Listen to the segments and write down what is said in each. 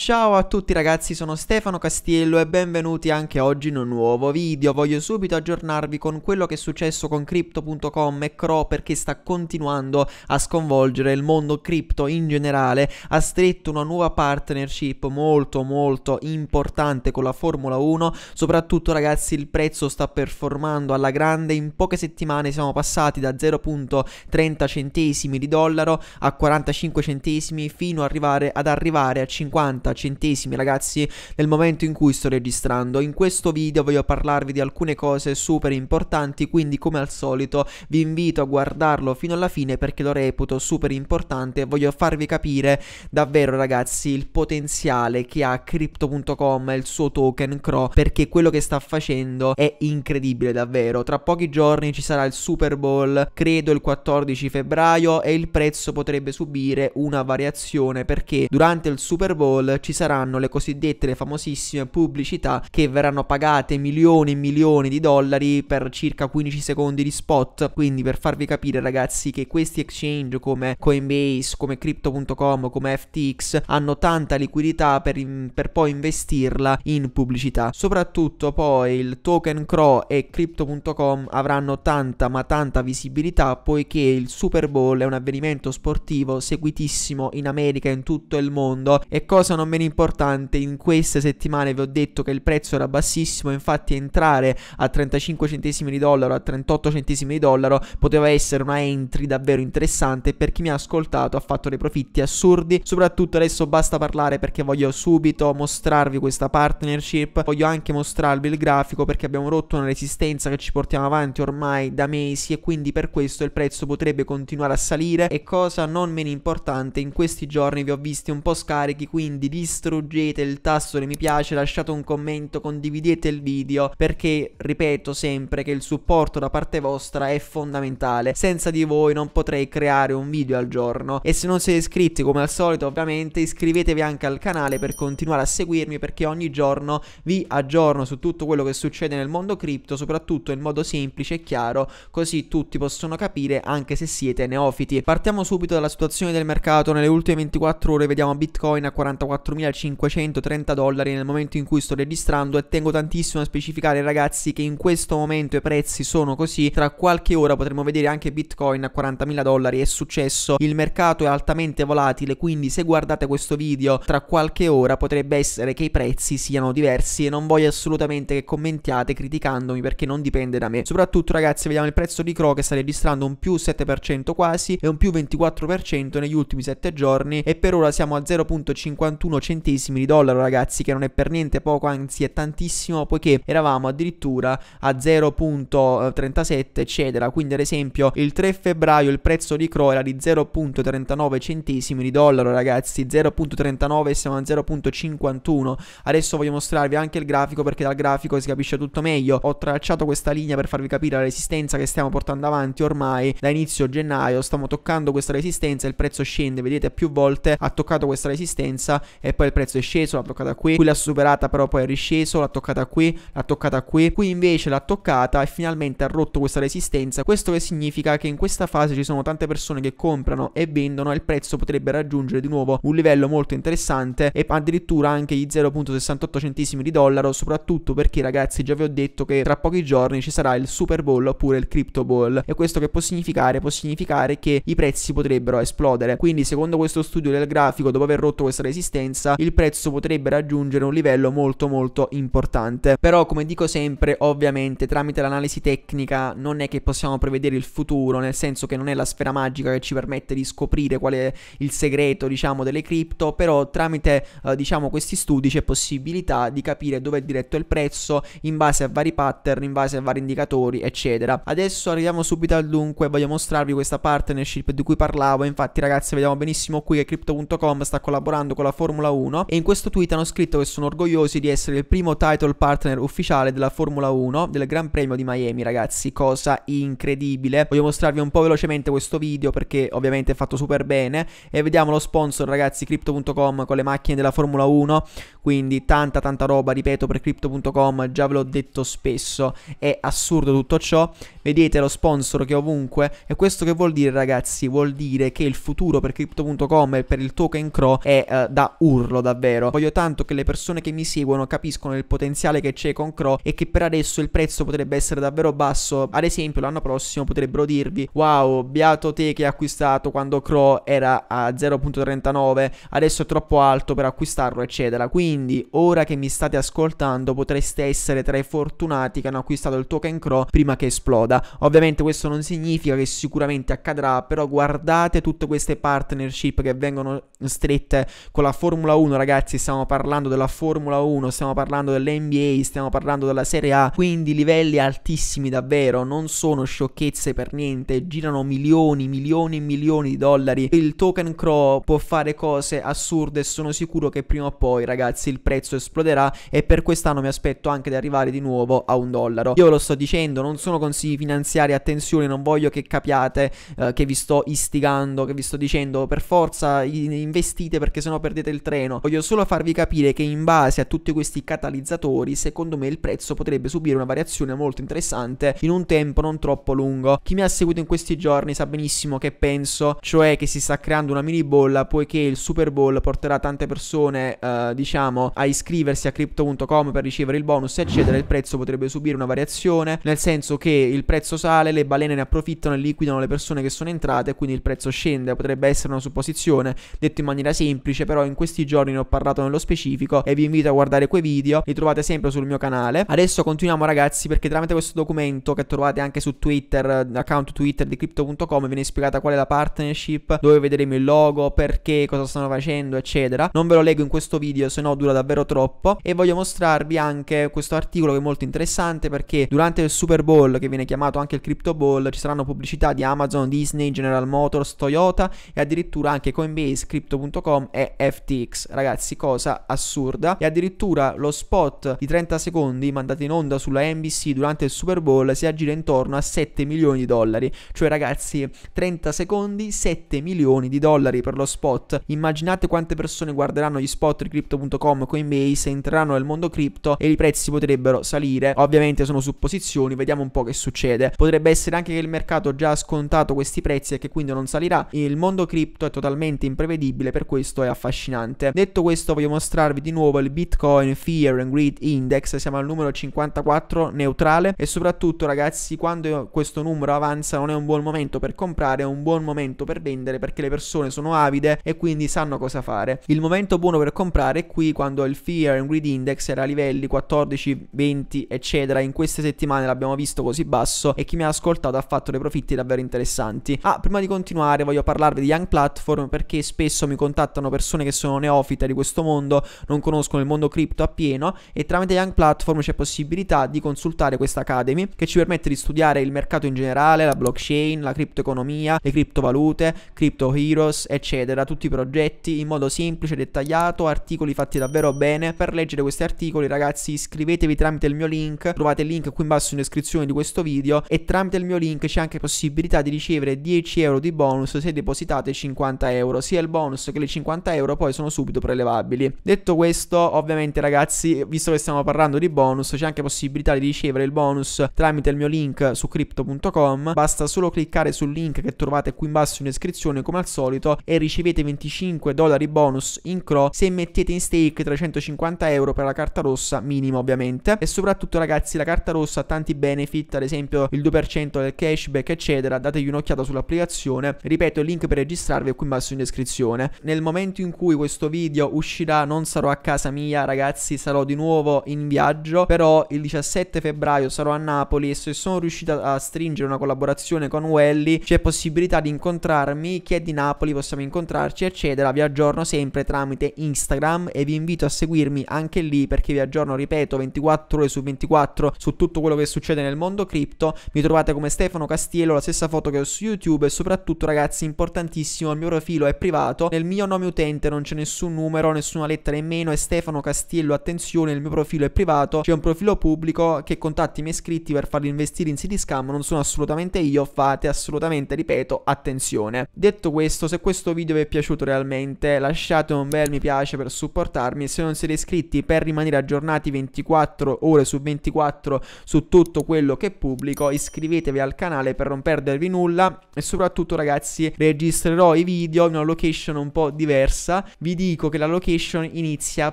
Ciao a tutti ragazzi, sono Stefano Castiello e benvenuti anche oggi in un nuovo video. Voglio subito aggiornarvi con quello che è successo con Crypto.com e Crow perché sta continuando a sconvolgere il mondo cripto in generale. Ha stretto una nuova partnership molto molto importante con la Formula 1. Soprattutto ragazzi il prezzo sta performando alla grande. In poche settimane siamo passati da 0.30 centesimi di dollaro a 45 centesimi fino ad arrivare, ad arrivare a 50 50 centesimi ragazzi nel momento in cui sto registrando. In questo video voglio parlarvi di alcune cose super importanti quindi come al solito vi invito a guardarlo fino alla fine perché lo reputo super importante voglio farvi capire davvero ragazzi il potenziale che ha crypto.com e il suo token CRO perché quello che sta facendo è incredibile davvero. Tra pochi giorni ci sarà il Super Bowl, credo il 14 febbraio e il prezzo potrebbe subire una variazione perché durante il Super Bowl ci saranno le cosiddette, le famosissime pubblicità che verranno pagate milioni e milioni di dollari per circa 15 secondi di spot. Quindi per farvi capire ragazzi che questi exchange come Coinbase, come Crypto.com, come FTX hanno tanta liquidità per, in, per poi investirla in pubblicità. Soprattutto poi il token Crow e Crypto.com avranno tanta ma tanta visibilità poiché il Super Bowl è un avvenimento sportivo seguitissimo in America e in tutto il mondo e cosa non meno importante, in queste settimane vi ho detto che il prezzo era bassissimo, infatti entrare a 35 centesimi di dollaro, a 38 centesimi di dollaro, poteva essere una entry davvero interessante per chi mi ha ascoltato, ha fatto dei profitti assurdi, soprattutto adesso basta parlare perché voglio subito mostrarvi questa partnership, voglio anche mostrarvi il grafico perché abbiamo rotto una resistenza che ci portiamo avanti ormai da mesi e quindi per questo il prezzo potrebbe continuare a salire e cosa non meno importante in questi giorni vi ho visti un po' scarichi quindi quindi distruggete il tasto mi piace, lasciate un commento, condividete il video perché ripeto sempre che il supporto da parte vostra è fondamentale. Senza di voi non potrei creare un video al giorno e se non siete iscritti come al solito ovviamente iscrivetevi anche al canale per continuare a seguirmi perché ogni giorno vi aggiorno su tutto quello che succede nel mondo cripto, soprattutto in modo semplice e chiaro, così tutti possono capire anche se siete neofiti. Partiamo subito dalla situazione del mercato, nelle ultime 24 ore vediamo Bitcoin a 44 4.530 dollari nel momento in cui sto registrando e tengo tantissimo a specificare ragazzi che in questo momento i prezzi sono così, tra qualche ora potremo vedere anche Bitcoin a 40.000 dollari, è successo, il mercato è altamente volatile, quindi se guardate questo video tra qualche ora potrebbe essere che i prezzi siano diversi e non voglio assolutamente che commentiate criticandomi perché non dipende da me. Soprattutto ragazzi vediamo il prezzo di Crow che sta registrando un più 7% quasi e un più 24% negli ultimi 7 giorni e per ora siamo a 0.51 21 centesimi di dollaro, ragazzi, che non è per niente poco, anzi è tantissimo, poiché eravamo addirittura a 0.37, eccetera. Quindi, ad esempio, il 3 febbraio il prezzo di Crow era di 0.39 centesimi di dollaro, ragazzi, 0.39 siamo a 0.51. Adesso voglio mostrarvi anche il grafico perché dal grafico si capisce tutto meglio. Ho tracciato questa linea per farvi capire la resistenza che stiamo portando avanti ormai da inizio gennaio. Stiamo toccando questa resistenza, il prezzo scende, vedete più volte ha toccato questa resistenza e poi il prezzo è sceso, l'ha toccata qui, qui l'ha superata però poi è risceso, l'ha toccata qui, l'ha toccata qui, qui invece l'ha toccata e finalmente ha rotto questa resistenza. Questo che significa che in questa fase ci sono tante persone che comprano e vendono e il prezzo potrebbe raggiungere di nuovo un livello molto interessante e addirittura anche gli 0.68 centesimi di dollaro, soprattutto perché ragazzi già vi ho detto che tra pochi giorni ci sarà il Super Bowl oppure il Crypto Bowl e questo che può significare? Può significare che i prezzi potrebbero esplodere. Quindi secondo questo studio del grafico, dopo aver rotto questa resistenza partenza il prezzo potrebbe raggiungere un livello molto molto importante. Però come dico sempre, ovviamente tramite l'analisi tecnica non è che possiamo prevedere il futuro, nel senso che non è la sfera magica che ci permette di scoprire qual è il segreto, diciamo, delle cripto, però tramite eh, diciamo questi studi c'è possibilità di capire dove è diretto il prezzo in base a vari pattern, in base a vari indicatori, eccetera. Adesso arriviamo subito al dunque, voglio mostrarvi questa partnership di cui parlavo. Infatti, ragazzi, vediamo benissimo qui che crypto.com sta collaborando con la formula Formula 1 e in questo tweet hanno scritto che sono orgogliosi di essere il primo title partner ufficiale della Formula 1 del Gran Premio di Miami, ragazzi, cosa incredibile. Voglio mostrarvi un po' velocemente questo video perché ovviamente è fatto super bene e vediamo lo sponsor, ragazzi, crypto.com con le macchine della Formula 1, quindi tanta tanta roba, ripeto, per crypto.com, già ve l'ho detto spesso, è assurdo tutto ciò. Vedete lo sponsor che è ovunque e questo che vuol dire, ragazzi? Vuol dire che il futuro per crypto.com e per il token Crow è uh, da 1 urlo davvero. Voglio tanto che le persone che mi seguono capiscono il potenziale che c'è con Crow e che per adesso il prezzo potrebbe essere davvero basso. Ad esempio, l'anno prossimo potrebbero dirvi: Wow, beato te che hai acquistato quando Crow era a 0.39, adesso è troppo alto per acquistarlo, eccetera. Quindi, ora che mi state ascoltando, potreste essere tra i fortunati che hanno acquistato il token Crow prima che esploda. Ovviamente, questo non significa che sicuramente accadrà, però guardate tutte queste partnership che vengono strette con la forza Formula 1, ragazzi, stiamo parlando della Formula 1, stiamo parlando dell'NBA, stiamo parlando della Serie A, quindi livelli altissimi davvero, non sono sciocchezze per niente, girano milioni, milioni e milioni di dollari. Il token Crow può fare cose assurde, sono sicuro che prima o poi, ragazzi, il prezzo esploderà e per quest'anno mi aspetto anche di arrivare di nuovo a un dollaro. Io ve lo sto dicendo, non sono consigli finanziari, attenzione, non voglio che capiate eh, che vi sto istigando, che vi sto dicendo per forza investite perché sennò perdete il del treno. Voglio solo farvi capire che in base a tutti questi catalizzatori, secondo me il prezzo potrebbe subire una variazione molto interessante in un tempo non troppo lungo. Chi mi ha seguito in questi giorni sa benissimo che penso, cioè che si sta creando una mini bolla poiché il Super Bowl porterà tante persone, eh, diciamo, a iscriversi a crypto.com per ricevere il bonus, eccetera. Il prezzo potrebbe subire una variazione, nel senso che il prezzo sale, le balene ne approfittano e liquidano le persone che sono entrate, quindi il prezzo scende. Potrebbe essere una supposizione, detto in maniera semplice, però in questo questi giorni ne ho parlato nello specifico e vi invito a guardare quei video, li trovate sempre sul mio canale. Adesso continuiamo ragazzi perché tramite questo documento che trovate anche su Twitter, account Twitter di crypto.com viene spiegata qual è la partnership, dove vedremo il logo, perché, cosa stanno facendo, eccetera. Non ve lo leggo in questo video, se no dura davvero troppo e voglio mostrarvi anche questo articolo che è molto interessante perché durante il Super Bowl che viene chiamato anche il Crypto Bowl ci saranno pubblicità di Amazon, Disney, General Motors, Toyota e addirittura anche Coinbase, crypto.com e FT FTX. Ragazzi, cosa assurda. E addirittura lo spot di 30 secondi mandato in onda sulla NBC durante il Super Bowl si aggira intorno a 7 milioni di dollari. Cioè, ragazzi, 30 secondi, 7 milioni di dollari per lo spot. Immaginate quante persone guarderanno gli spot di crypto.com, Coinbase, entreranno nel mondo crypto e i prezzi potrebbero salire. Ovviamente sono supposizioni, vediamo un po' che succede. Potrebbe essere anche che il mercato già ha scontato questi prezzi e che quindi non salirà. Il mondo crypto è totalmente imprevedibile, per questo è affascinante importante. Detto questo voglio mostrarvi di nuovo il Bitcoin Fear and Greed Index, siamo al numero 54 neutrale e soprattutto ragazzi quando questo numero avanza non è un buon momento per comprare, è un buon momento per vendere perché le persone sono avide e quindi sanno cosa fare. Il momento buono per comprare è qui quando il Fear and Greed Index era a livelli 14, 20 eccetera, in queste settimane l'abbiamo visto così basso e chi mi ha ascoltato ha fatto dei profitti davvero interessanti. Ah, prima di continuare voglio parlarvi di Young Platform perché spesso mi contattano persone che sono sono neofita di questo mondo, non conoscono il mondo cripto appieno e tramite Young Platform c'è possibilità di consultare questa Academy che ci permette di studiare il mercato in generale, la blockchain, la criptoeconomia, le criptovalute, crypto heroes, eccetera, tutti i progetti in modo semplice, dettagliato, articoli fatti davvero bene. Per leggere questi articoli, ragazzi, iscrivetevi tramite il mio link, trovate il link qui in basso in descrizione di questo video e tramite il mio link c'è anche possibilità di ricevere 10 euro di bonus se depositate 50 euro. Sia il bonus che le 50 euro poi sono sono subito prelevabili. Detto questo, ovviamente ragazzi, visto che stiamo parlando di bonus, c'è anche possibilità di ricevere il bonus tramite il mio link su crypto.com. Basta solo cliccare sul link che trovate qui in basso in descrizione come al solito e ricevete 25 dollari bonus in CRO se mettete in stake 350 euro per la carta rossa minimo, ovviamente. E soprattutto ragazzi, la carta rossa ha tanti benefit, ad esempio il 2% del cashback eccetera, dategli un'occhiata sull'applicazione. Ripeto, il link per registrarvi è qui in basso in descrizione. Nel momento in cui questo questo video uscirà non sarò a casa mia ragazzi, sarò di nuovo in viaggio, però il 17 febbraio sarò a Napoli e se sono riuscita a stringere una collaborazione con Welly c'è possibilità di incontrarmi, chi è di Napoli possiamo incontrarci eccetera, vi aggiorno sempre tramite Instagram e vi invito a seguirmi anche lì perché vi aggiorno, ripeto, 24 ore su 24 su tutto quello che succede nel mondo cripto, mi trovate come Stefano Castiello, la stessa foto che ho su YouTube e soprattutto ragazzi importantissimo, il mio profilo è privato, nel mio nome utente non c'è nessuno nessun numero, nessuna lettera in meno, è Stefano Castiello, attenzione, il mio profilo è privato, c'è un profilo pubblico che contatti i miei iscritti per farli investire in siti scam, non sono assolutamente io, fate assolutamente, ripeto, attenzione. Detto questo, se questo video vi è piaciuto realmente, lasciate un bel mi piace per supportarmi, se non siete iscritti per rimanere aggiornati 24 ore su 24 su tutto quello che pubblico, iscrivetevi al canale per non perdervi nulla e soprattutto ragazzi registrerò i video in una location un po' diversa, vi vi dico che la location inizia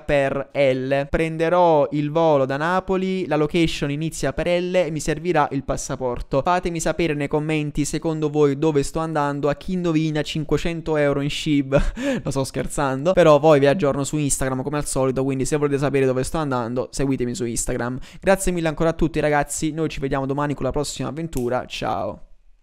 per L. Prenderò il volo da Napoli, la location inizia per L e mi servirà il passaporto. Fatemi sapere nei commenti secondo voi dove sto andando, a chi indovina 500 euro in SHIB, lo sto scherzando, però poi vi aggiorno su Instagram come al solito, quindi se volete sapere dove sto andando seguitemi su Instagram. Grazie mille ancora a tutti ragazzi, noi ci vediamo domani con la prossima avventura, ciao!